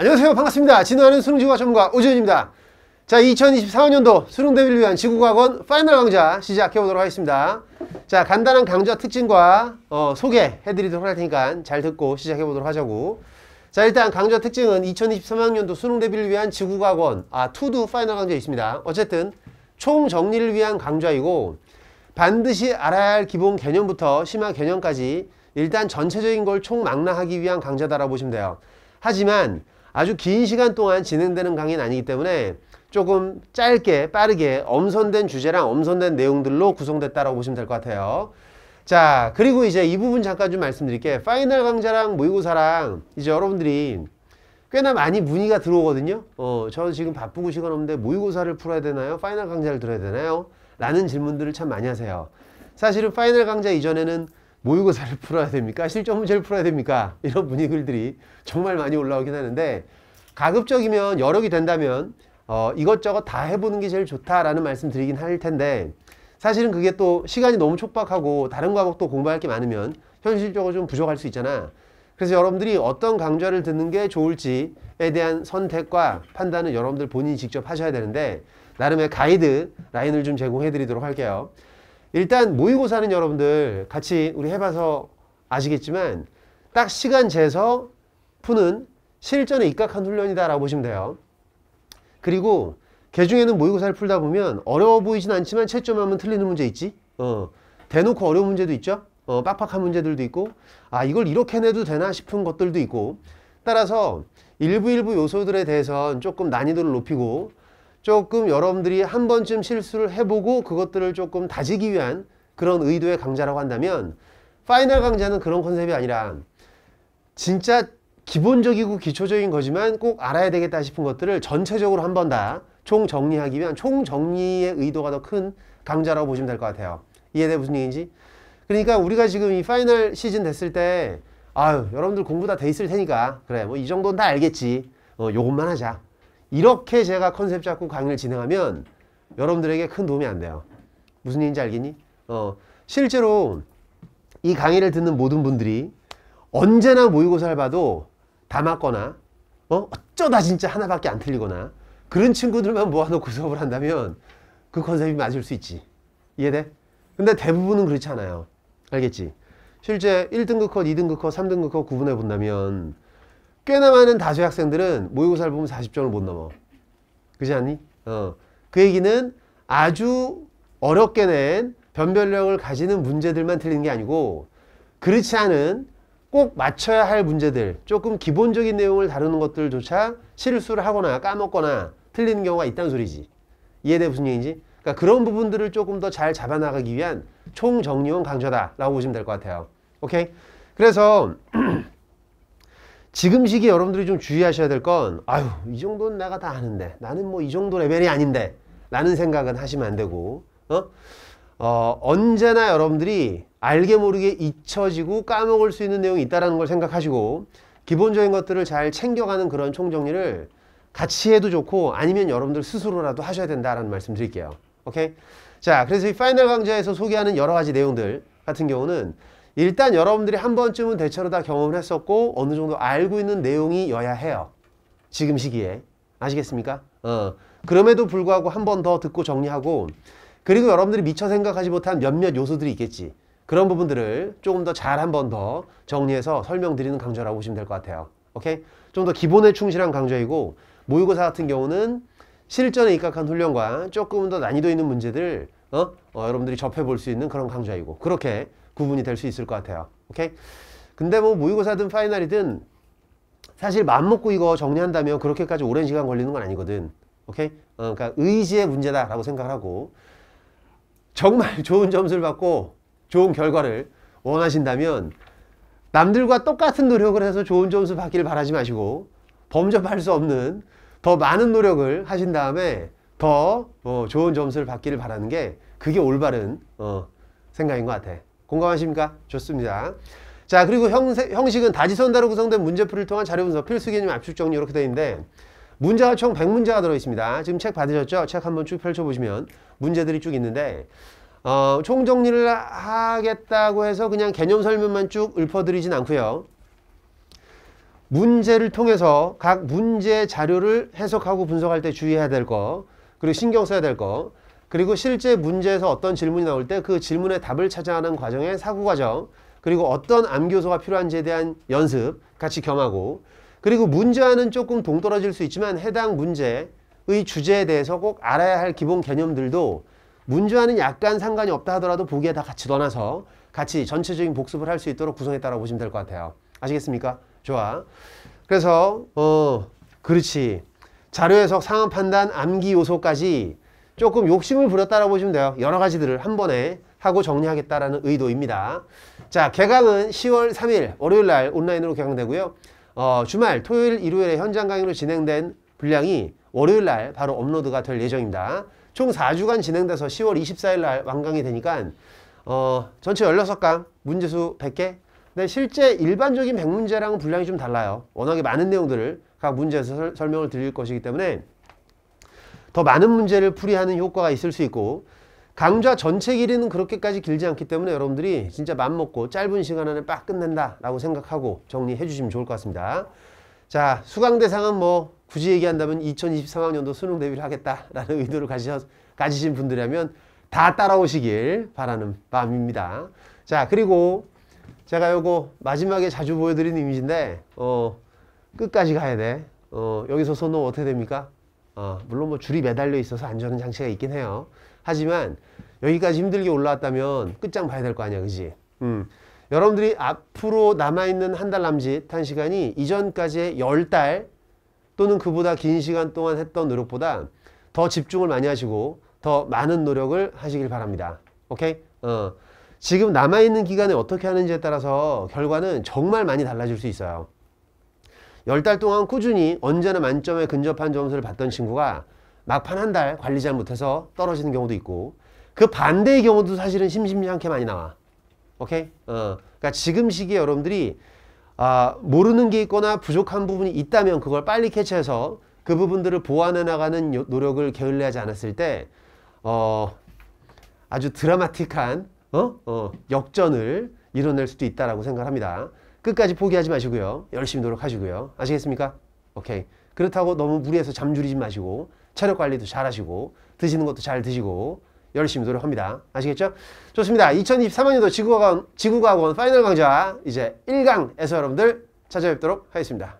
안녕하세요 반갑습니다 진화하는 수능지구과 전문가 오지현입니다 자 2024년도 수능대비를 위한 지구과학원 파이널 강좌 시작해 보도록 하겠습니다 자 간단한 강좌 특징과 어, 소개해 드리도록 할 테니까 잘 듣고 시작해 보도록 하자고 자 일단 강좌 특징은 2023학년도 수능대비를 위한 지구과학원 아 투두 파이널 강좌 있습니다 어쨌든 총정리를 위한 강좌이고 반드시 알아야 할 기본 개념부터 심화 개념까지 일단 전체적인 걸 총망라하기 위한 강좌다라고 보시면 돼요 하지만 아주 긴 시간 동안 진행되는 강의는 아니기 때문에 조금 짧게 빠르게 엄선된 주제랑 엄선된 내용들로 구성됐다라고 보시면 될 것 같아요. 자 그리고 이제 이 부분 잠깐 좀 말씀드릴게 요 파이널 강좌랑 모의고사랑 이제 여러분들이 꽤나 많이 문의가 들어오거든요 어, 저 지금 바쁘고 시간 없는데 모의고사를 풀어야 되나요? 파이널 강좌를 들어야 되나요? 라는 질문들을 참 많이 하세요 사실은 파이널 강좌 이전에는 모의고사를 풀어야 됩니까? 실전 문제를 풀어야 됩니까? 이런 문의글들이 정말 많이 올라오긴 하는데 가급적이면 여력이 된다면 어, 이것저것 다 해보는 게 제일 좋다라는 말씀 드리긴 할 텐데 사실은 그게 또 시간이 너무 촉박하고 다른 과목도 공부할 게 많으면 현실적으로 좀 부족할 수 있잖아. 그래서 여러분들이 어떤 강좌를 듣는 게 좋을지에 대한 선택과 판단은 여러분들 본인이 직접 하셔야 되는데 나름의 가이드 라인을 좀 제공해 드리도록 할게요. 일단 모의고사는 여러분들 같이 우리 해봐서 아시겠지만 딱 시간 재서 푸는 실전에 입각한 훈련이다라고 보시면 돼요. 그리고 개중에는 모의고사를 풀다 보면 어려워 보이진 않지만 채점하면 틀리는 문제 있지? 어, 대놓고 어려운 문제도 있죠? 어, 빡빡한 문제들도 있고 아 이걸 이렇게 내도 되나 싶은 것들도 있고 따라서 일부 일부 요소들에 대해선 조금 난이도를 높이고 조금 여러분들이 한 번쯤 실수를 해보고 그것들을 조금 다지기 위한 그런 의도의 강좌라고 한다면 파이널 강좌는 그런 컨셉이 아니라 진짜 기본적이고 기초적인 거지만 꼭 알아야 되겠다 싶은 것들을 전체적으로 한 번 다 총정리하기 위한 총정리의 의도가 더 큰 강좌라고 보시면 될 것 같아요. 이해돼 무슨 얘기인지? 그러니까 우리가 지금 이 파이널 시즌 됐을 때 아유 여러분들 공부 다 돼 있을 테니까 그래 뭐 이 정도는 다 알겠지 어, 요것만 하자 이렇게 제가 컨셉 잡고 강의를 진행하면 여러분들에게 큰 도움이 안 돼요. 무슨 얘기인지 알겠니? 어, 실제로 이 강의를 듣는 모든 분들이 언제나 모의고사를 봐도 다 맞거나 어? 어쩌다 진짜 하나밖에 안 틀리거나 그런 친구들만 모아놓고 수업을 한다면 그 컨셉이 맞을 수 있지. 이해돼? 근데 대부분은 그렇지 않아요. 알겠지? 실제 1등급 컷, 2등급 컷, 3등급 컷 구분해 본다면 꽤나 많은 다수의 학생들은 모의고사를 보면 40점을 못 넘어. 그지 않니? 어. 그 얘기는 아주 어렵게 낸 변별력을 가지는 문제들만 틀리는 게 아니고 그렇지 않은 꼭 맞춰야 할 문제들 조금 기본적인 내용을 다루는 것들조차 실수를 하거나 까먹거나 틀리는 경우가 있다는 소리지 이해돼 무슨 얘기인지 그러니까 그런 부분들을 조금 더 잘 잡아나가기 위한 총정리원 강좌다 라고 보시면 될 것 같아요 오케이 그래서 지금 시기 여러분들이 좀 주의하셔야 될 건 아유 이 정도는 내가 다 아는데 나는 뭐 이 정도 레벨이 아닌데 라는 생각은 하시면 안 되고 어? 어, 언제나 여러분들이 알게 모르게 잊혀지고 까먹을 수 있는 내용이 있다는 걸 생각하시고 기본적인 것들을 잘 챙겨가는 그런 총정리를 같이 해도 좋고 아니면 여러분들 스스로라도 하셔야 된다라는 말씀 드릴게요. 오케이? 자, 그래서 이 파이널 강좌에서 소개하는 여러 가지 내용들 같은 경우는 일단 여러분들이 한 번쯤은 대체로 다 경험을 했었고 어느 정도 알고 있는 내용이어야 해요. 지금 시기에. 아시겠습니까? 어. 그럼에도 불구하고 한 번 더 듣고 정리하고 그리고 여러분들이 미처 생각하지 못한 몇몇 요소들이 있겠지. 그런 부분들을 조금 더 잘 한 번 더 정리해서 설명드리는 강좌라고 보시면 될 것 같아요. 오케이? 좀 더 기본에 충실한 강좌이고 모의고사 같은 경우는 실전에 입각한 훈련과 조금 더 난이도 있는 문제들 어? 어 여러분들이 접해볼 수 있는 그런 강좌이고 그렇게 구분이 될 수 있을 것 같아요. 오케이? 근데 뭐 모의고사든 파이널이든 사실 마음 먹고 이거 정리한다면 그렇게까지 오랜 시간 걸리는 건 아니거든. 오케이? 어, 그러니까 의지의 문제다라고 생각하고 정말 좋은 점수를 받고 좋은 결과를 원하신다면 남들과 똑같은 노력을 해서 좋은 점수 받기를 바라지 마시고 범접할 수 없는 더 많은 노력을 하신 다음에 더 어, 좋은 점수를 받기를 바라는 게 그게 올바른 어, 생각인 것 같아. 공감하십니까? 좋습니다. 자 그리고 형세, 형식은 다지선다로 구성된 문제풀이를 통한 자료 분석, 필수 개념, 압축 정리 이렇게 되어 있는데 문제가 총 100문제가 들어있습니다. 지금 책 받으셨죠? 책 한번 쭉 펼쳐보시면 문제들이 쭉 있는데 어, 총정리를 하겠다고 해서 그냥 개념 설명만 쭉 읊어드리진 않고요. 문제를 통해서 각 문제 자료를 해석하고 분석할 때 주의해야 될거 그리고 신경 써야 될 거. 그리고 실제 문제에서 어떤 질문이 나올 때 그 질문의 답을 찾아하는 과정의 사고 과정. 그리고 어떤 암교소가 필요한지에 대한 연습 같이 겸하고 그리고 문제와는 조금 동떨어질 수 있지만 해당 문제의 주제에 대해서 꼭 알아야 할 기본 개념들도 문제와는 약간 상관이 없다 하더라도 보기에 다 같이 넣어놔서 같이 전체적인 복습을 할 수 있도록 구성했다라고 보시면 될 것 같아요. 아시겠습니까? 좋아. 그래서 어 그렇지. 자료 해석, 상황 판단, 암기 요소까지 조금 욕심을 부렸다라고 보시면 돼요. 여러 가지들을 한 번에 하고 정리하겠다라는 의도입니다. 자, 개강은 10월 3일 월요일 날 온라인으로 개강되고요. 어, 주말, 토요일, 일요일에 현장 강의로 진행된 분량이 월요일 날 바로 업로드가 될 예정입니다. 총 4주간 진행돼서 10월 24일 날 완강이 되니까 어, 전체 16강, 문제수 100개, 근데 실제 일반적인 백문제랑은 분량이 좀 달라요. 워낙에 많은 내용들을 각 문제에서 설, 설명을 드릴 것이기 때문에 더 많은 문제를 풀이하는 효과가 있을 수 있고 강좌 전체 길이는 그렇게까지 길지 않기 때문에 여러분들이 진짜 맘먹고 짧은 시간 안에 빡 끝낸다 라고 생각하고 정리해 주시면 좋을 것 같습니다. 자 수강 대상은 뭐 굳이 얘기한다면 2023학년도 수능 대비를 하겠다라는 의도를 가지셔, 가지신 분들이라면 다 따라오시길 바라는 마음입니다. 자 그리고 제가 요거 마지막에 자주 보여드린 이미지인데 어 끝까지 가야 돼. 어 여기서 손은 어떻게 됩니까? 어 물론 뭐 줄이 매달려 있어서 안전한 장치가 있긴 해요. 하지만 여기까지 힘들게 올라왔다면 끝장 봐야 될 거 아니야, 그지? 음. 여러분들이 앞으로 남아있는 한 달 남짓 한 시간이 이전까지의 열 달 또는 그보다 긴 시간 동안 했던 노력보다 더 집중을 많이 하시고 더 많은 노력을 하시길 바랍니다. 오케이? 어. 지금 남아있는 기간에 어떻게 하는지에 따라서 결과는 정말 많이 달라질 수 있어요. 10달 동안 꾸준히 언제나 만점에 근접한 점수를 받던 친구가 막판 한 달 관리 잘 못해서 떨어지는 경우도 있고 그 반대의 경우도 사실은 심심치 않게 많이 나와. 오케이? 어. 그러니까 지금 시기에 여러분들이 아, 모르는 게 있거나 부족한 부분이 있다면 그걸 빨리 캐치해서 그 부분들을 보완해 나가는 노력을 게을리하지 않았을 때 어, 아주 드라마틱한 어? 어, 역전을 이뤄낼 수도 있다라고 생각합니다. 끝까지 포기하지 마시고요. 열심히 노력하시고요. 아시겠습니까? 오케이. 그렇다고 너무 무리해서 잠줄이지 마시고 체력 관리도 잘 하시고 드시는 것도 잘 드시고 열심히 노력합니다. 아시겠죠? 좋습니다. 2023학년도 지구과학원, 지구과학원 파이널 강좌 이제 1강에서 여러분들 찾아뵙도록 하겠습니다.